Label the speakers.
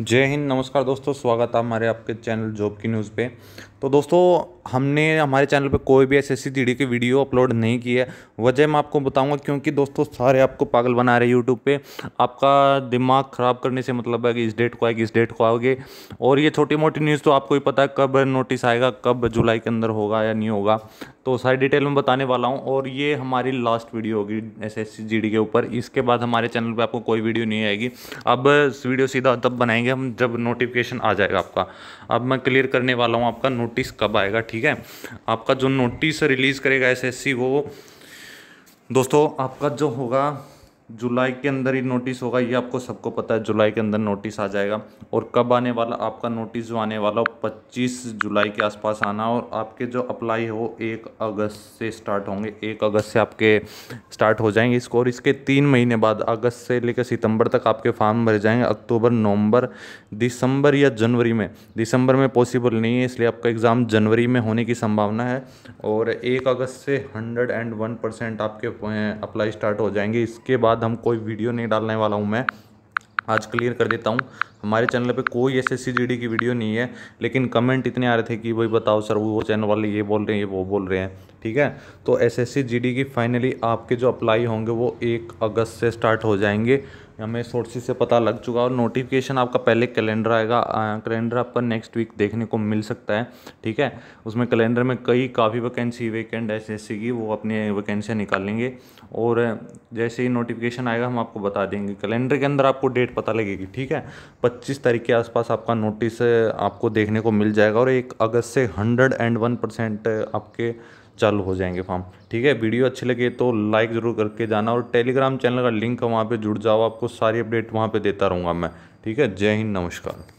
Speaker 1: जय हिंद नमस्कार दोस्तों स्वागत है हमारे आपके चैनल जॉब की न्यूज़ पे तो दोस्तों हमने हमारे चैनल पे कोई भी एस एस के वीडियो अपलोड नहीं की है वजह मैं आपको बताऊंगा क्योंकि दोस्तों सारे आपको पागल बना रहे यूट्यूब पे आपका दिमाग ख़राब करने से मतलब है कि इस डेट को आएगी इस डेट को आओगे और ये छोटी मोटी न्यूज़ तो आपको ही पता है कब नोटिस आएगा कब जुलाई के अंदर होगा या नहीं होगा तो सारी डिटेल में बताने वाला हूँ और ये हमारी लास्ट वीडियो होगी एस एस के ऊपर इसके बाद हमारे चैनल पर आपको कोई वीडियो नहीं आएगी अब वीडियो सीधा तब बनाएंगे हम जब नोटिफिकेशन आ जाएगा आपका अब मैं क्लियर करने वाला हूँ आपका नोटिस कब आएगा ठीक है आपका जो नोटिस रिलीज़ करेगा एसएससी वो दोस्तों आपका जो होगा जुलाई के अंदर ही नोटिस होगा ये आपको सबको पता है जुलाई के अंदर नोटिस आ जाएगा और कब आने वाला आपका नोटिस जो आने वाला हो पच्चीस जुलाई के आसपास आना और आपके जो अप्लाई हो एक अगस्त से स्टार्ट होंगे एक अगस्त से आपके स्टार्ट हो जाएंगे इसको और इसके तीन महीने बाद अगस्त से लेकर सितंबर तक आपके फार्म भरे जाएंगे अक्टूबर नवंबर दिसंबर या जनवरी में दिसंबर में पॉसिबल नहीं है इसलिए आपका एग्ज़ाम जनवरी में होने की संभावना है और एक अगस्त से हंड्रेड एंड वन परसेंट आपके अप्लाई स्टार्ट हो जाएंगे इसके बाद बाद हम कोई वीडियो नहीं डालने वाला हूँ मैं आज क्लियर कर देता हूँ हमारे चैनल पे कोई एस एस की वीडियो नहीं है लेकिन कमेंट इतने आ रहे थे कि भाई बताओ सर वो चैनल वाले ये बोल रहे हैं ये वो बोल रहे हैं ठीक है तो एस एस की फाइनली आपके जो अप्लाई होंगे वो एक अगस्त से स्टार्ट हो जाएंगे हमें सोर्सेज से पता लग चुका और नोटिफिकेशन आपका पहले कैलेंडर आएगा कैलेंडर आपका नेक्स्ट वीक देखने को मिल सकता है ठीक है उसमें कैलेंडर में कई काफ़ी वैकेंसी वेकेंड ऐसे ऐसे की वो अपनी वैकेंसियाँ निकालेंगे और जैसे ही नोटिफिकेशन आएगा हम आपको बता देंगे कैलेंडर के अंदर आपको डेट पता लगेगी ठीक है पच्चीस तारीख के आसपास आपका नोटिस आपको देखने को मिल जाएगा और एक अगस्त से हंड्रेड एंड वन परसेंट आपके चालू हो जाएंगे फॉर्म ठीक है वीडियो अच्छी लगे तो लाइक ज़रूर करके जाना और टेलीग्राम चैनल का लिंक वहाँ पर जुड़ जाओ आपको सारी अपडेट वहाँ पर देता रहूँगा मैं ठीक है जय हिंद नमस्कार